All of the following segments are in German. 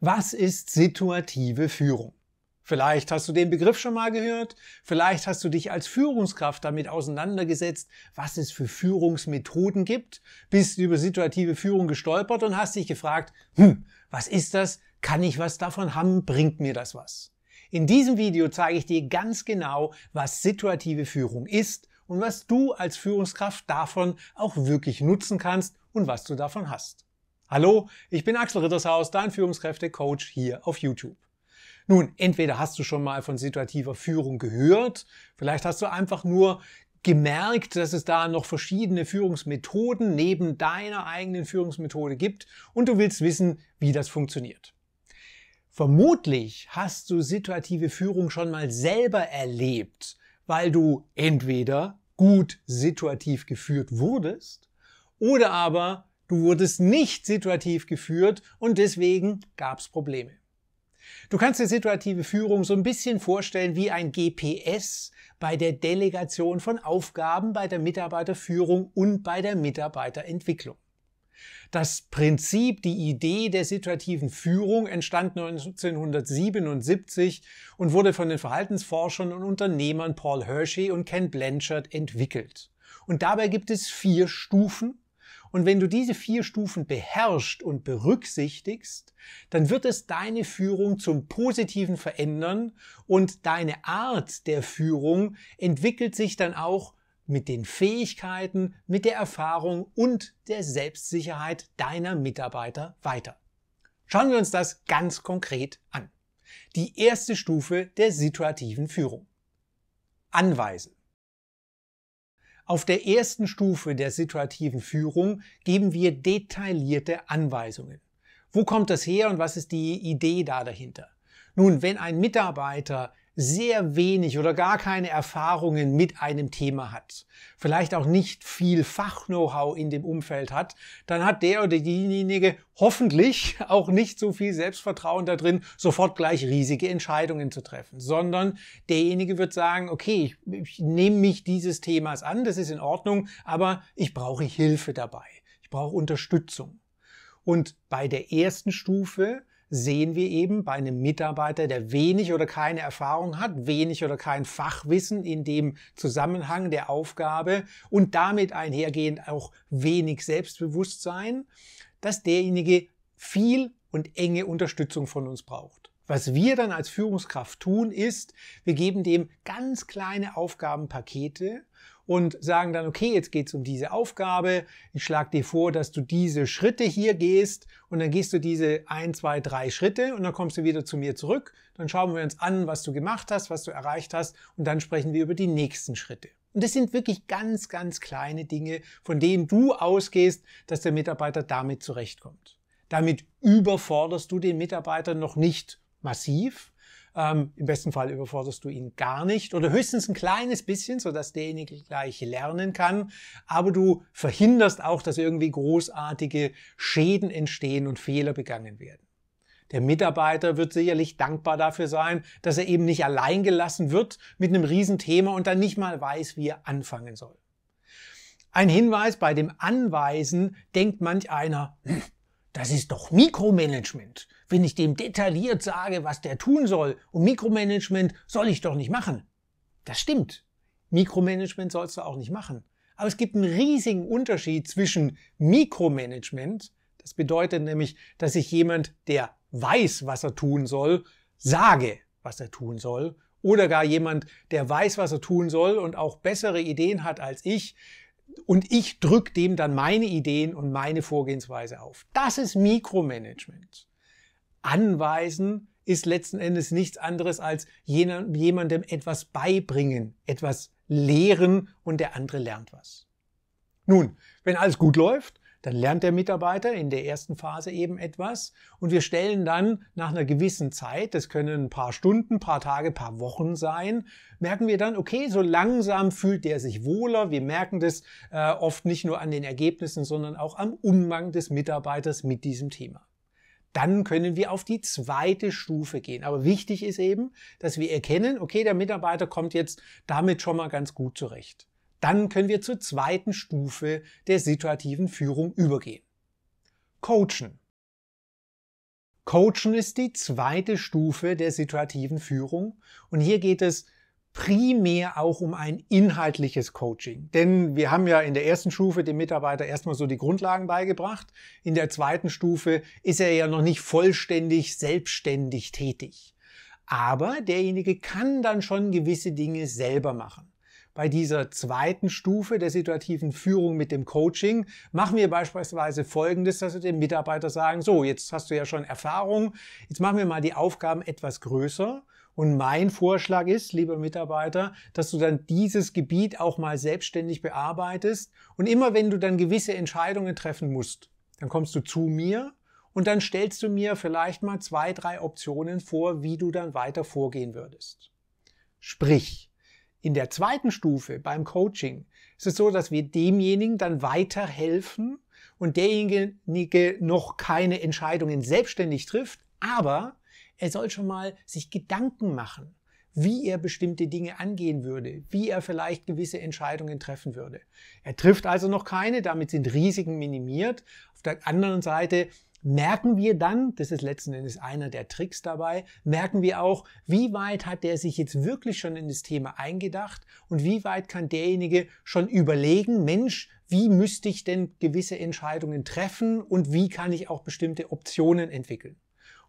Was ist situative Führung? Vielleicht hast du den Begriff schon mal gehört, vielleicht hast du dich als Führungskraft damit auseinandergesetzt, was es für Führungsmethoden gibt, bist über situative Führung gestolpert und hast dich gefragt, hm, was ist das? Kann ich was davon haben? Bringt mir das was? In diesem Video zeige ich dir ganz genau, was situative Führung ist und was du als Führungskraft davon auch wirklich nutzen kannst und was du davon hast. Hallo, ich bin Axel Rittershaus, dein Führungskräftecoach hier auf YouTube. Nun, entweder hast du schon mal von situativer Führung gehört, vielleicht hast du einfach nur gemerkt, dass es da noch verschiedene Führungsmethoden neben deiner eigenen Führungsmethode gibt und du willst wissen, wie das funktioniert. Vermutlich hast du situative Führung schon mal selber erlebt, weil du entweder gut situativ geführt wurdest oder aber Du wurdest nicht situativ geführt und deswegen gab es Probleme. Du kannst dir situative Führung so ein bisschen vorstellen wie ein GPS bei der Delegation von Aufgaben, bei der Mitarbeiterführung und bei der Mitarbeiterentwicklung. Das Prinzip, die Idee der situativen Führung entstand 1977 und wurde von den Verhaltensforschern und Unternehmern Paul Hershey und Ken Blanchard entwickelt. Und dabei gibt es vier Stufen, und wenn du diese vier Stufen beherrschst und berücksichtigst, dann wird es deine Führung zum Positiven verändern und deine Art der Führung entwickelt sich dann auch mit den Fähigkeiten, mit der Erfahrung und der Selbstsicherheit deiner Mitarbeiter weiter. Schauen wir uns das ganz konkret an. Die erste Stufe der situativen Führung. Anweisen. Auf der ersten Stufe der situativen Führung geben wir detaillierte Anweisungen. Wo kommt das her und was ist die Idee da dahinter? Nun, wenn ein Mitarbeiter sehr wenig oder gar keine Erfahrungen mit einem Thema hat, vielleicht auch nicht viel Fach-Know-how in dem Umfeld hat, dann hat der oder diejenige hoffentlich auch nicht so viel Selbstvertrauen da drin, sofort gleich riesige Entscheidungen zu treffen, sondern derjenige wird sagen, okay, ich nehme mich dieses Themas an, das ist in Ordnung, aber ich brauche Hilfe dabei, ich brauche Unterstützung. Und bei der ersten Stufe sehen wir eben bei einem Mitarbeiter, der wenig oder keine Erfahrung hat, wenig oder kein Fachwissen in dem Zusammenhang der Aufgabe und damit einhergehend auch wenig Selbstbewusstsein, dass derjenige viel und enge Unterstützung von uns braucht. Was wir dann als Führungskraft tun, ist, wir geben dem ganz kleine Aufgabenpakete und sagen dann, okay, jetzt geht's um diese Aufgabe. Ich schlage dir vor, dass du diese Schritte hier gehst und dann gehst du diese ein, zwei, drei Schritte und dann kommst du wieder zu mir zurück. Dann schauen wir uns an, was du gemacht hast, was du erreicht hast und dann sprechen wir über die nächsten Schritte. Und das sind wirklich ganz, ganz kleine Dinge, von denen du ausgehst, dass der Mitarbeiter damit zurechtkommt. Damit überforderst du den Mitarbeiter noch nicht massiv, ähm, Im besten Fall überforderst du ihn gar nicht oder höchstens ein kleines bisschen, sodass derjenige gleich lernen kann. Aber du verhinderst auch, dass irgendwie großartige Schäden entstehen und Fehler begangen werden. Der Mitarbeiter wird sicherlich dankbar dafür sein, dass er eben nicht allein gelassen wird mit einem Riesenthema und dann nicht mal weiß, wie er anfangen soll. Ein Hinweis bei dem Anweisen denkt manch einer, hm, das ist doch Mikromanagement, wenn ich dem detailliert sage, was der tun soll. Und Mikromanagement soll ich doch nicht machen. Das stimmt. Mikromanagement sollst du auch nicht machen. Aber es gibt einen riesigen Unterschied zwischen Mikromanagement, das bedeutet nämlich, dass ich jemand, der weiß, was er tun soll, sage, was er tun soll, oder gar jemand, der weiß, was er tun soll und auch bessere Ideen hat als ich, und ich drücke dem dann meine Ideen und meine Vorgehensweise auf. Das ist Mikromanagement. Anweisen ist letzten Endes nichts anderes als jemandem etwas beibringen, etwas lehren und der andere lernt was. Nun, wenn alles gut läuft, dann lernt der Mitarbeiter in der ersten Phase eben etwas und wir stellen dann nach einer gewissen Zeit, das können ein paar Stunden, paar Tage, paar Wochen sein, merken wir dann, okay, so langsam fühlt der sich wohler. Wir merken das äh, oft nicht nur an den Ergebnissen, sondern auch am Umgang des Mitarbeiters mit diesem Thema dann können wir auf die zweite Stufe gehen. Aber wichtig ist eben, dass wir erkennen, okay, der Mitarbeiter kommt jetzt damit schon mal ganz gut zurecht. Dann können wir zur zweiten Stufe der situativen Führung übergehen. Coachen. Coachen ist die zweite Stufe der situativen Führung und hier geht es primär auch um ein inhaltliches Coaching. Denn wir haben ja in der ersten Stufe dem Mitarbeiter erstmal so die Grundlagen beigebracht. In der zweiten Stufe ist er ja noch nicht vollständig selbstständig tätig. Aber derjenige kann dann schon gewisse Dinge selber machen. Bei dieser zweiten Stufe der situativen Führung mit dem Coaching machen wir beispielsweise Folgendes, dass wir dem Mitarbeiter sagen, so, jetzt hast du ja schon Erfahrung, jetzt machen wir mal die Aufgaben etwas größer. Und mein Vorschlag ist, lieber Mitarbeiter, dass du dann dieses Gebiet auch mal selbstständig bearbeitest. Und immer wenn du dann gewisse Entscheidungen treffen musst, dann kommst du zu mir und dann stellst du mir vielleicht mal zwei, drei Optionen vor, wie du dann weiter vorgehen würdest. Sprich, in der zweiten Stufe beim Coaching ist es so, dass wir demjenigen dann weiterhelfen und derjenige noch keine Entscheidungen selbstständig trifft, aber er soll schon mal sich Gedanken machen, wie er bestimmte Dinge angehen würde, wie er vielleicht gewisse Entscheidungen treffen würde. Er trifft also noch keine, damit sind Risiken minimiert. Auf der anderen Seite merken wir dann, das ist letzten Endes einer der Tricks dabei, merken wir auch, wie weit hat der sich jetzt wirklich schon in das Thema eingedacht und wie weit kann derjenige schon überlegen, Mensch, wie müsste ich denn gewisse Entscheidungen treffen und wie kann ich auch bestimmte Optionen entwickeln.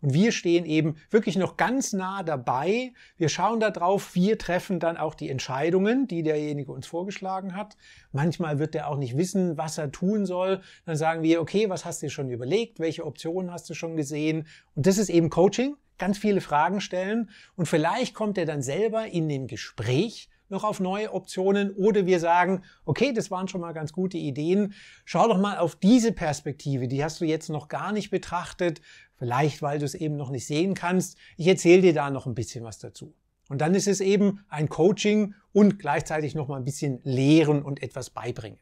Und wir stehen eben wirklich noch ganz nah dabei. Wir schauen da drauf. Wir treffen dann auch die Entscheidungen, die derjenige uns vorgeschlagen hat. Manchmal wird er auch nicht wissen, was er tun soll. Dann sagen wir, okay, was hast du schon überlegt? Welche Optionen hast du schon gesehen? Und das ist eben Coaching. Ganz viele Fragen stellen. Und vielleicht kommt er dann selber in dem Gespräch noch auf neue Optionen oder wir sagen, okay, das waren schon mal ganz gute Ideen, schau doch mal auf diese Perspektive, die hast du jetzt noch gar nicht betrachtet, Vielleicht, weil du es eben noch nicht sehen kannst. Ich erzähle dir da noch ein bisschen was dazu. Und dann ist es eben ein Coaching und gleichzeitig noch mal ein bisschen lehren und etwas beibringen.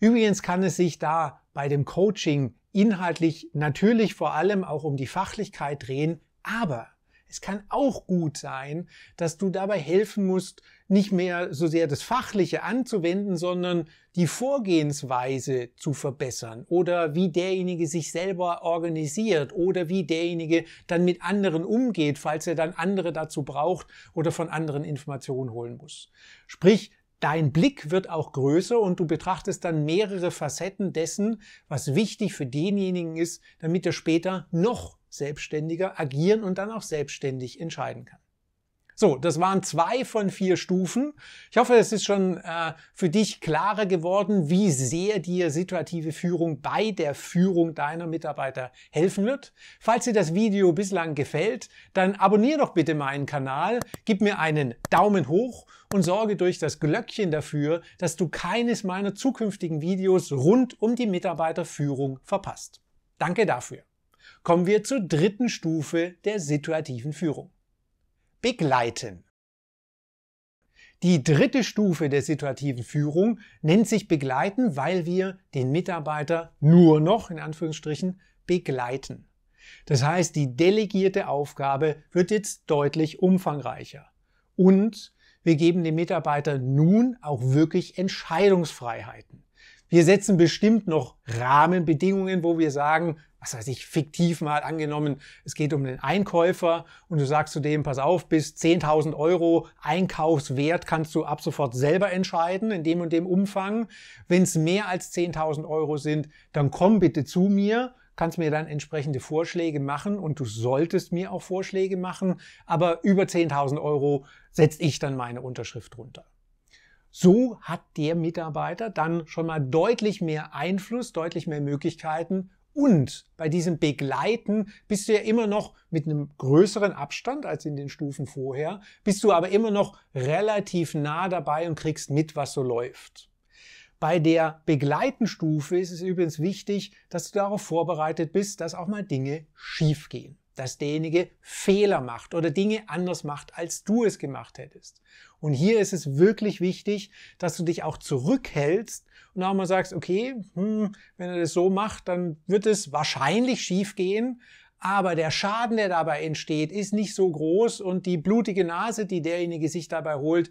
Übrigens kann es sich da bei dem Coaching inhaltlich natürlich vor allem auch um die Fachlichkeit drehen, aber es kann auch gut sein, dass du dabei helfen musst, nicht mehr so sehr das Fachliche anzuwenden, sondern die Vorgehensweise zu verbessern oder wie derjenige sich selber organisiert oder wie derjenige dann mit anderen umgeht, falls er dann andere dazu braucht oder von anderen Informationen holen muss. Sprich, Dein Blick wird auch größer und du betrachtest dann mehrere Facetten dessen, was wichtig für denjenigen ist, damit er später noch selbstständiger agieren und dann auch selbstständig entscheiden kann. So, das waren zwei von vier Stufen. Ich hoffe, es ist schon äh, für dich klarer geworden, wie sehr dir situative Führung bei der Führung deiner Mitarbeiter helfen wird. Falls dir das Video bislang gefällt, dann abonniere doch bitte meinen Kanal, gib mir einen Daumen hoch und sorge durch das Glöckchen dafür, dass du keines meiner zukünftigen Videos rund um die Mitarbeiterführung verpasst. Danke dafür kommen wir zur dritten Stufe der situativen Führung. Begleiten. Die dritte Stufe der situativen Führung nennt sich begleiten, weil wir den Mitarbeiter nur noch in Anführungsstrichen begleiten. Das heißt, die delegierte Aufgabe wird jetzt deutlich umfangreicher. Und wir geben dem Mitarbeiter nun auch wirklich Entscheidungsfreiheiten. Wir setzen bestimmt noch Rahmenbedingungen, wo wir sagen, was weiß ich, fiktiv mal angenommen, es geht um den Einkäufer und du sagst zu dem, pass auf, bis 10.000 Euro Einkaufswert kannst du ab sofort selber entscheiden, in dem und dem Umfang. Wenn es mehr als 10.000 Euro sind, dann komm bitte zu mir, kannst mir dann entsprechende Vorschläge machen und du solltest mir auch Vorschläge machen, aber über 10.000 Euro setze ich dann meine Unterschrift runter. So hat der Mitarbeiter dann schon mal deutlich mehr Einfluss, deutlich mehr Möglichkeiten, und bei diesem Begleiten bist du ja immer noch mit einem größeren Abstand als in den Stufen vorher, bist du aber immer noch relativ nah dabei und kriegst mit, was so läuft. Bei der Begleitenstufe ist es übrigens wichtig, dass du darauf vorbereitet bist, dass auch mal Dinge schiefgehen dass derjenige Fehler macht oder Dinge anders macht, als du es gemacht hättest. Und hier ist es wirklich wichtig, dass du dich auch zurückhältst und auch mal sagst, okay, hm, wenn er das so macht, dann wird es wahrscheinlich schief gehen, aber der Schaden, der dabei entsteht, ist nicht so groß und die blutige Nase, die derjenige sich dabei holt,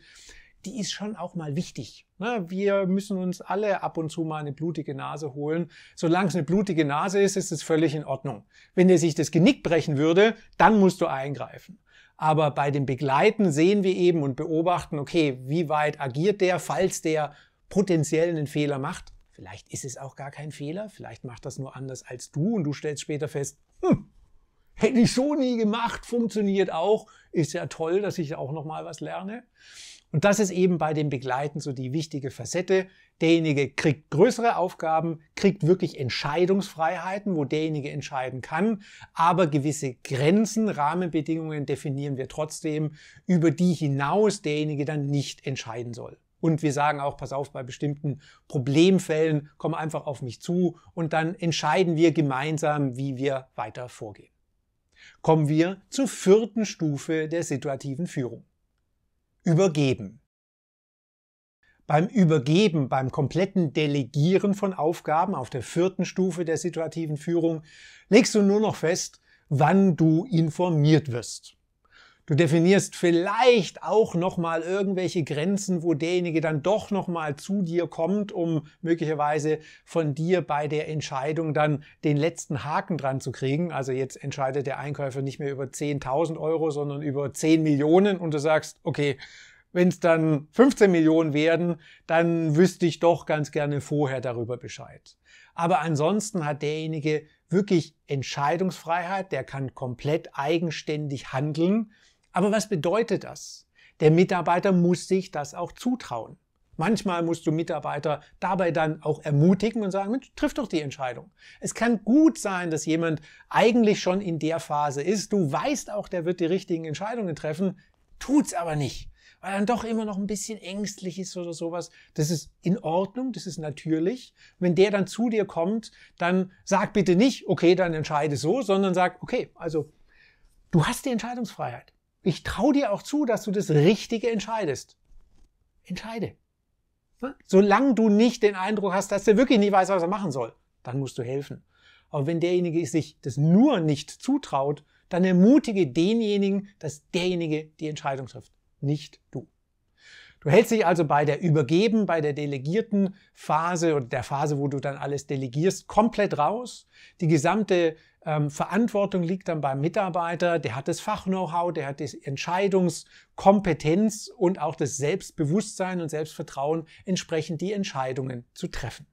die ist schon auch mal wichtig. Na, ne, wir müssen uns alle ab und zu mal eine blutige Nase holen. Solange es eine blutige Nase ist, ist es völlig in Ordnung. Wenn dir sich das Genick brechen würde, dann musst du eingreifen. Aber bei dem Begleiten sehen wir eben und beobachten, okay, wie weit agiert der, falls der potenziell einen Fehler macht. Vielleicht ist es auch gar kein Fehler, vielleicht macht das nur anders als du und du stellst später fest, hm, Hätte ich so nie gemacht, funktioniert auch. Ist ja toll, dass ich auch noch mal was lerne. Und das ist eben bei dem Begleiten so die wichtige Facette. Derjenige kriegt größere Aufgaben, kriegt wirklich Entscheidungsfreiheiten, wo derjenige entscheiden kann, aber gewisse Grenzen, Rahmenbedingungen definieren wir trotzdem, über die hinaus derjenige dann nicht entscheiden soll. Und wir sagen auch, pass auf, bei bestimmten Problemfällen komm einfach auf mich zu und dann entscheiden wir gemeinsam, wie wir weiter vorgehen kommen wir zur vierten Stufe der situativen Führung. Übergeben. Beim Übergeben, beim kompletten Delegieren von Aufgaben auf der vierten Stufe der situativen Führung legst du nur noch fest, wann du informiert wirst. Du definierst vielleicht auch nochmal irgendwelche Grenzen, wo derjenige dann doch nochmal zu dir kommt, um möglicherweise von dir bei der Entscheidung dann den letzten Haken dran zu kriegen. Also jetzt entscheidet der Einkäufer nicht mehr über 10.000 Euro, sondern über 10 Millionen und du sagst, okay, wenn es dann 15 Millionen werden, dann wüsste ich doch ganz gerne vorher darüber Bescheid. Aber ansonsten hat derjenige wirklich Entscheidungsfreiheit, der kann komplett eigenständig handeln aber was bedeutet das? Der Mitarbeiter muss sich das auch zutrauen. Manchmal musst du Mitarbeiter dabei dann auch ermutigen und sagen, Mensch, triff doch die Entscheidung. Es kann gut sein, dass jemand eigentlich schon in der Phase ist. Du weißt auch, der wird die richtigen Entscheidungen treffen, tut's aber nicht, weil er dann doch immer noch ein bisschen ängstlich ist oder sowas. Das ist in Ordnung, das ist natürlich. Wenn der dann zu dir kommt, dann sag bitte nicht, okay, dann entscheide so, sondern sag, okay, also du hast die Entscheidungsfreiheit. Ich traue dir auch zu, dass du das Richtige entscheidest. Entscheide. Solange du nicht den Eindruck hast, dass der wirklich nicht weiß, was er machen soll, dann musst du helfen. Aber wenn derjenige sich das nur nicht zutraut, dann ermutige denjenigen, dass derjenige die Entscheidung trifft, nicht du. Du hältst dich also bei der Übergeben, bei der delegierten Phase oder der Phase, wo du dann alles delegierst, komplett raus. Die gesamte ähm, Verantwortung liegt dann beim Mitarbeiter. Der hat das fachknow how der hat die Entscheidungskompetenz und auch das Selbstbewusstsein und Selbstvertrauen, entsprechend die Entscheidungen zu treffen.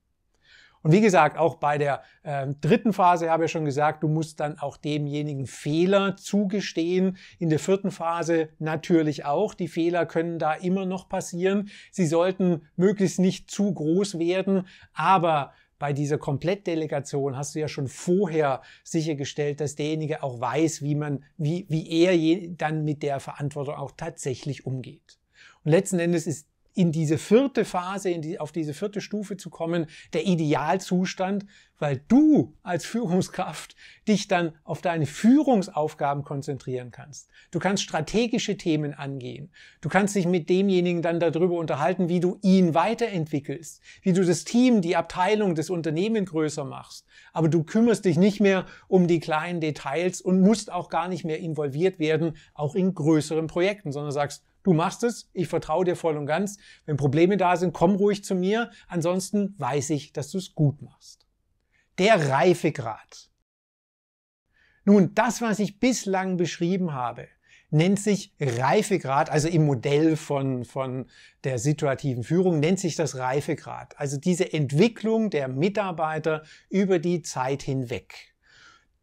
Und wie gesagt, auch bei der äh, dritten Phase habe ich schon gesagt, du musst dann auch demjenigen Fehler zugestehen. In der vierten Phase natürlich auch. Die Fehler können da immer noch passieren. Sie sollten möglichst nicht zu groß werden, aber bei dieser Komplettdelegation hast du ja schon vorher sichergestellt, dass derjenige auch weiß, wie man, wie, wie er je, dann mit der Verantwortung auch tatsächlich umgeht. Und letzten Endes ist in diese vierte Phase, die, auf diese vierte Stufe zu kommen, der Idealzustand, weil du als Führungskraft dich dann auf deine Führungsaufgaben konzentrieren kannst. Du kannst strategische Themen angehen. Du kannst dich mit demjenigen dann darüber unterhalten, wie du ihn weiterentwickelst, wie du das Team, die Abteilung, das Unternehmen größer machst. Aber du kümmerst dich nicht mehr um die kleinen Details und musst auch gar nicht mehr involviert werden, auch in größeren Projekten, sondern sagst, du machst es, ich vertraue dir voll und ganz. Wenn Probleme da sind, komm ruhig zu mir. Ansonsten weiß ich, dass du es gut machst. Der Reifegrad. Nun, das, was ich bislang beschrieben habe, nennt sich Reifegrad, also im Modell von, von der situativen Führung nennt sich das Reifegrad, also diese Entwicklung der Mitarbeiter über die Zeit hinweg.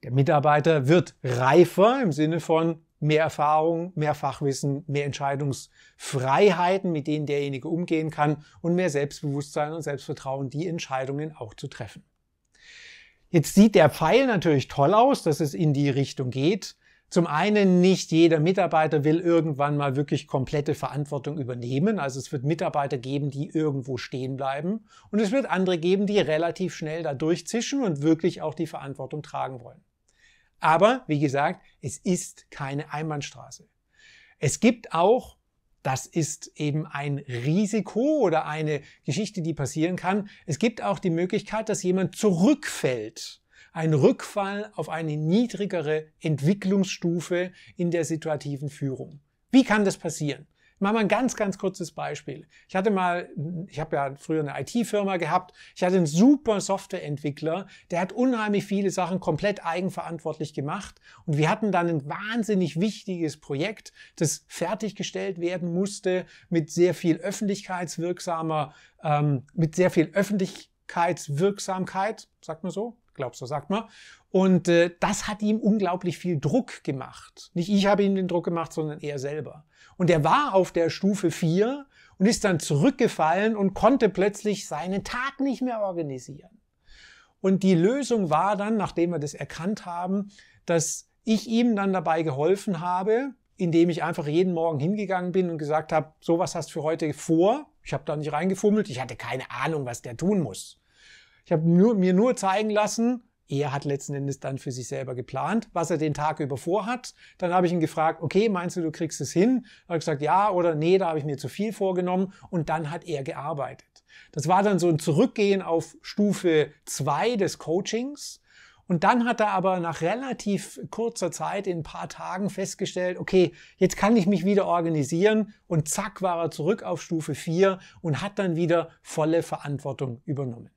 Der Mitarbeiter wird reifer im Sinne von mehr Erfahrung, mehr Fachwissen, mehr Entscheidungsfreiheiten, mit denen derjenige umgehen kann und mehr Selbstbewusstsein und Selbstvertrauen, die Entscheidungen auch zu treffen. Jetzt sieht der Pfeil natürlich toll aus, dass es in die Richtung geht. Zum einen, nicht jeder Mitarbeiter will irgendwann mal wirklich komplette Verantwortung übernehmen. Also es wird Mitarbeiter geben, die irgendwo stehen bleiben. Und es wird andere geben, die relativ schnell da durchzischen und wirklich auch die Verantwortung tragen wollen. Aber, wie gesagt, es ist keine Einbahnstraße. Es gibt auch, das ist eben ein Risiko oder eine Geschichte, die passieren kann, es gibt auch die Möglichkeit, dass jemand zurückfällt. Ein Rückfall auf eine niedrigere Entwicklungsstufe in der situativen Führung. Wie kann das passieren? mache mal ein ganz, ganz kurzes Beispiel. Ich hatte mal, ich habe ja früher eine IT-Firma gehabt, ich hatte einen super Softwareentwickler, der hat unheimlich viele Sachen komplett eigenverantwortlich gemacht und wir hatten dann ein wahnsinnig wichtiges Projekt, das fertiggestellt werden musste mit sehr viel öffentlichkeitswirksamer, ähm, mit sehr viel Öffentlichkeitswirksamkeit, sagt man so, glaube so sagt man. Und äh, das hat ihm unglaublich viel Druck gemacht. Nicht ich habe ihm den Druck gemacht, sondern er selber. Und er war auf der Stufe 4 und ist dann zurückgefallen und konnte plötzlich seinen Tag nicht mehr organisieren. Und die Lösung war dann, nachdem wir das erkannt haben, dass ich ihm dann dabei geholfen habe, indem ich einfach jeden Morgen hingegangen bin und gesagt habe, so was hast du für heute vor. Ich habe da nicht reingefummelt, ich hatte keine Ahnung, was der tun muss. Ich habe mir nur zeigen lassen, er hat letzten Endes dann für sich selber geplant, was er den Tag über vorhat. Dann habe ich ihn gefragt, okay, meinst du, du kriegst es hin? Er hat gesagt, ja oder nee, da habe ich mir zu viel vorgenommen. Und dann hat er gearbeitet. Das war dann so ein Zurückgehen auf Stufe zwei des Coachings. Und dann hat er aber nach relativ kurzer Zeit, in ein paar Tagen, festgestellt, okay, jetzt kann ich mich wieder organisieren. Und zack war er zurück auf Stufe vier und hat dann wieder volle Verantwortung übernommen.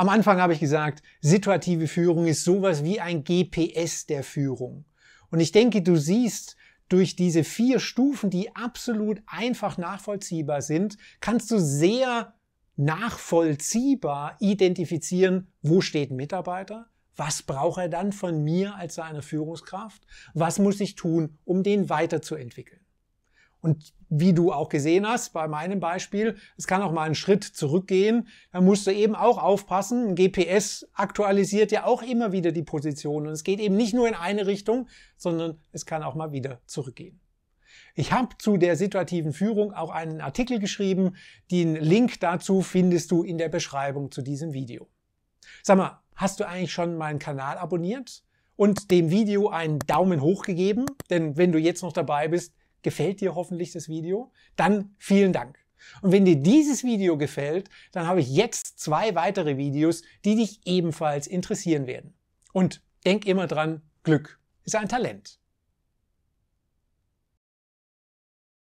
Am Anfang habe ich gesagt, situative Führung ist sowas wie ein GPS der Führung. Und ich denke, du siehst durch diese vier Stufen, die absolut einfach nachvollziehbar sind, kannst du sehr nachvollziehbar identifizieren, wo steht ein Mitarbeiter, was braucht er dann von mir als seine Führungskraft? Was muss ich tun, um den weiterzuentwickeln? Und wie du auch gesehen hast bei meinem Beispiel, es kann auch mal einen Schritt zurückgehen. Da musst du eben auch aufpassen. Ein GPS aktualisiert ja auch immer wieder die Position. Und es geht eben nicht nur in eine Richtung, sondern es kann auch mal wieder zurückgehen. Ich habe zu der situativen Führung auch einen Artikel geschrieben. Den Link dazu findest du in der Beschreibung zu diesem Video. Sag mal, hast du eigentlich schon meinen Kanal abonniert und dem Video einen Daumen hoch gegeben? Denn wenn du jetzt noch dabei bist, gefällt dir hoffentlich das Video, dann vielen Dank. Und wenn dir dieses Video gefällt, dann habe ich jetzt zwei weitere Videos, die dich ebenfalls interessieren werden. Und denk immer dran, Glück ist ein Talent.